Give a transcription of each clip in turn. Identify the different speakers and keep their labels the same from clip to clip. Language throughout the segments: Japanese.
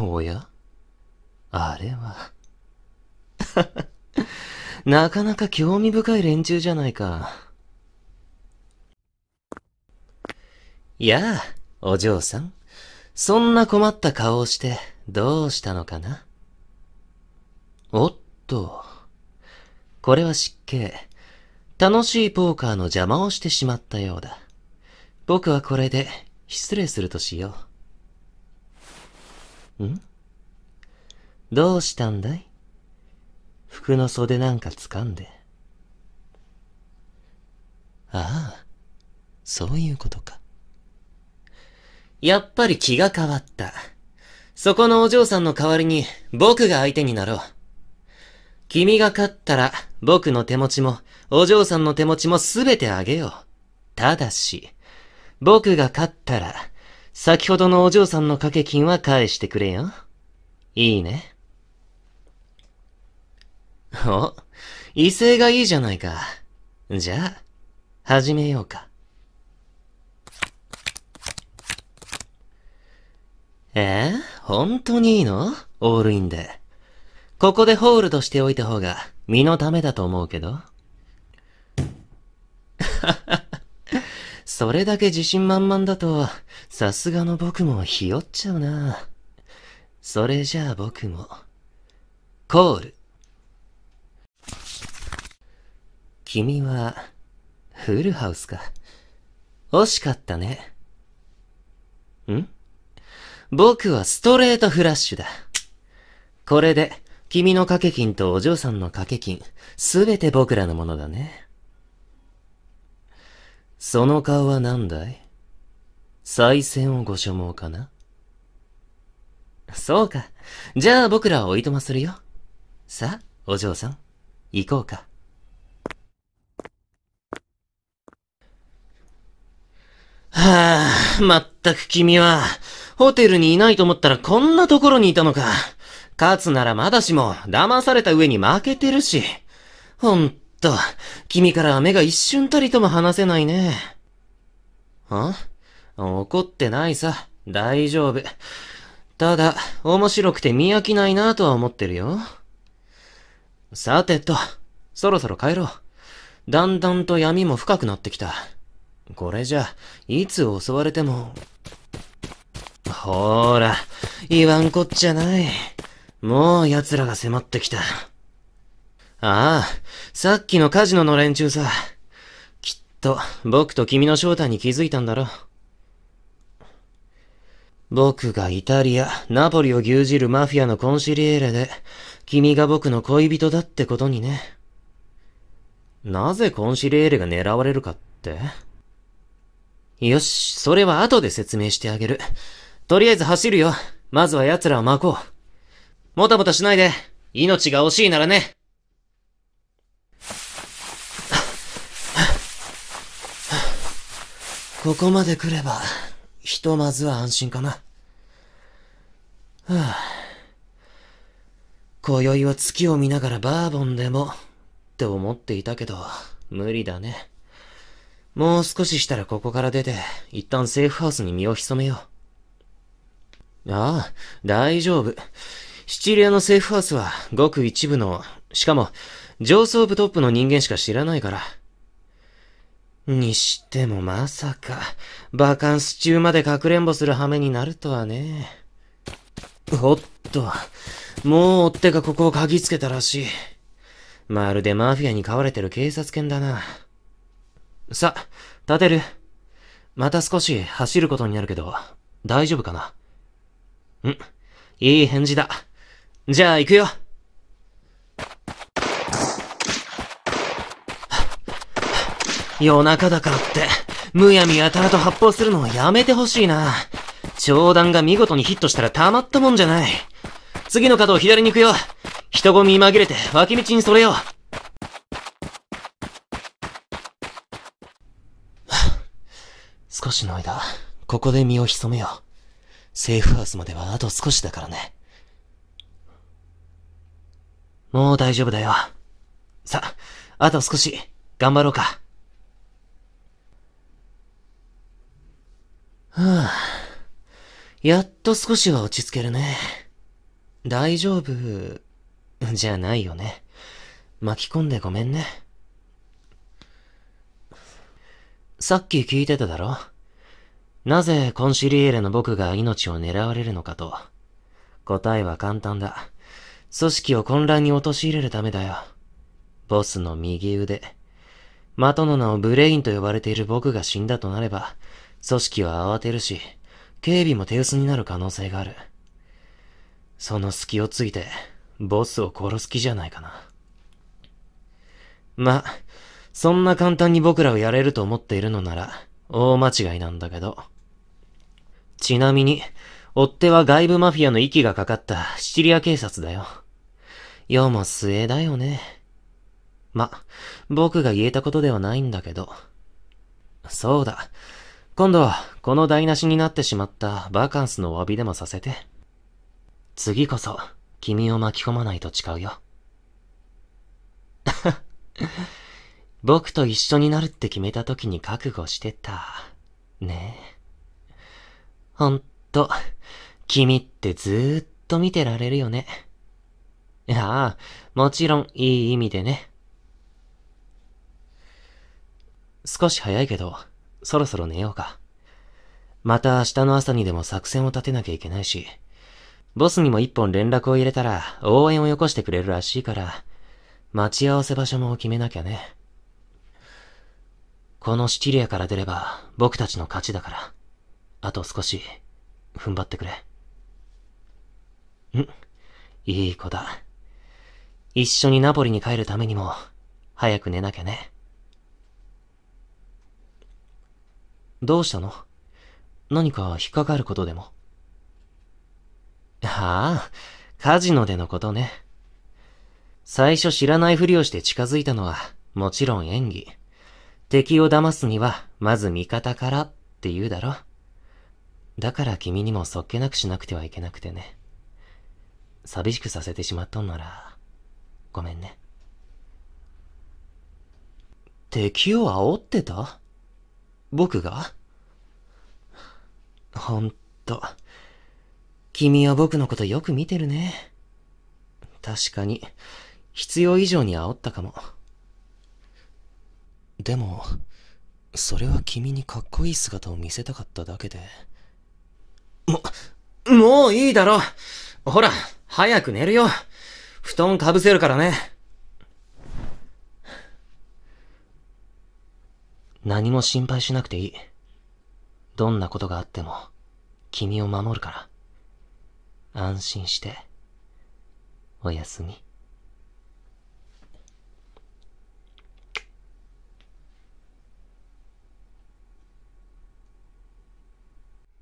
Speaker 1: おやあれは なかなか興味深い連中じゃないか。やあ、お嬢さん。そんな困った顔をして、どうしたのかなおっと。これは失敬。楽しいポーカーの邪魔をしてしまったようだ。僕はこれで、失礼するとしよう。んどうしたんだい服の袖なんか掴んで。ああ、そういうことか。やっぱり気が変わった。そこのお嬢さんの代わりに僕が相手になろう。君が勝ったら僕の手持ちもお嬢さんの手持ちもすべてあげよう。ただし、僕が勝ったら先ほどのお嬢さんの掛け金は返してくれよ。いいね。お、威勢がいいじゃないか。じゃあ、始めようか。えー、本当にいいのオールインで。ここでホールドしておいた方が身のためだと思うけど。それだけ自信満々だと、さすがの僕もひよっちゃうな。それじゃあ僕も。コール。君は、フルハウスか。惜しかったね。ん僕はストレートフラッシュだ。これで、君の掛け金とお嬢さんの掛け金、すべて僕らのものだね。その顔は何だい再選をご所望かなそうか。じゃあ僕らはおいとまするよ。さあ、お嬢さん、行こうか。はあ、まったく君は、ホテルにいないと思ったらこんなところにいたのか。勝つならまだしも、騙された上に負けてるし。ほんと、君から目が一瞬たりとも離せないね。ん怒ってないさ。大丈夫。ただ、面白くて見飽きないなとは思ってるよ。さてと、そろそろ帰ろう。だんだんと闇も深くなってきた。これじゃ、いつ襲われても。ほーら、言わんこっちゃない。もう奴らが迫ってきた。ああ、さっきのカジノの連中さ。きっと、僕と君の正体に気づいたんだろ。僕がイタリア、ナポリを牛耳るマフィアのコンシリエーレで、君が僕の恋人だってことにね。なぜコンシリエーレが狙われるかってよし、それは後で説明してあげる。とりあえず走るよ。まずは奴らを巻こう。もたもたしないで、命が惜しいならね。ここまで来れば、ひとまずは安心かな。はぁ、あ。今宵は月を見ながらバーボンでも、って思っていたけど、無理だね。もう少ししたらここから出て、一旦セーフハウスに身を潜めよう。ああ、大丈夫。シチリアのセーフハウスは、ごく一部の、しかも、上層部トップの人間しか知らないから。にしてもまさか、バカンス中までかくれんぼする羽目になるとはね。おっと、もう追ってがここを嗅ぎつけたらしい。まるでマフィアに飼われてる警察犬だな。さ、立てる。また少し走ることになるけど、大丈夫かな。ん、いい返事だ。じゃあ行くよ。夜中だからって、むやみやたらと発砲するのはやめてほしいな。冗談が見事にヒットしたらたまったもんじゃない。次の角を左に行くよ。人混み紛れて脇道にそれよう。少しの間、ここで身を潜めよう。セーフハウスまではあと少しだからね。もう大丈夫だよ。さ、あと少し、頑張ろうか。はあ、やっと少しは落ち着けるね。大丈夫、じゃないよね。巻き込んでごめんね。さっき聞いてただろなぜコンシリエーレの僕が命を狙われるのかと。答えは簡単だ。組織を混乱に陥れるためだよ。ボスの右腕。的の名をブレインと呼ばれている僕が死んだとなれば、組織は慌てるし、警備も手薄になる可能性がある。その隙をついて、ボスを殺す気じゃないかな。ま、そんな簡単に僕らをやれると思っているのなら、大間違いなんだけど。ちなみに、追っ手は外部マフィアの息がかかったシチリア警察だよ。世も末だよね。ま、僕が言えたことではないんだけど。そうだ。今度、この台無しになってしまったバカンスのお詫びでもさせて。次こそ、君を巻き込まないと誓うよ。僕と一緒になるって決めた時に覚悟してた。ねえ。ほんと、君ってずーっと見てられるよね。いやあ、もちろんいい意味でね。少し早いけど、そろそろ寝ようか。また明日の朝にでも作戦を立てなきゃいけないし、ボスにも一本連絡を入れたら応援をよこしてくれるらしいから、待ち合わせ場所も決めなきゃね。このシチリアから出れば僕たちの勝ちだから、あと少し踏ん張ってくれ。んいい子だ。一緒にナポリに帰るためにも、早く寝なきゃね。どうしたの何か引っかかることでも。ああ、カジノでのことね。最初知らないふりをして近づいたのは、もちろん演技。敵を騙すには、まず味方からって言うだろ。だから君にもそっけなくしなくてはいけなくてね。寂しくさせてしまったんなら、ごめんね。敵を煽ってた僕がほんと。君は僕のことよく見てるね。確かに、必要以上に煽ったかも。でも、それは君にかっこいい姿を見せたかっただけで。も、もういいだろほら、早く寝るよ布団かぶせるからね。何も心配しなくていい。どんなことがあっても、君を守るから。安心して、おやすみ。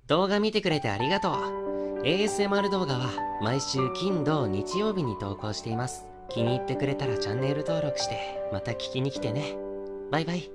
Speaker 1: 動画見てくれてありがとう。ASMR 動画は毎週金土日曜日に投稿しています。気に入ってくれたらチャンネル登録して、また聞きに来てね。バイバイ。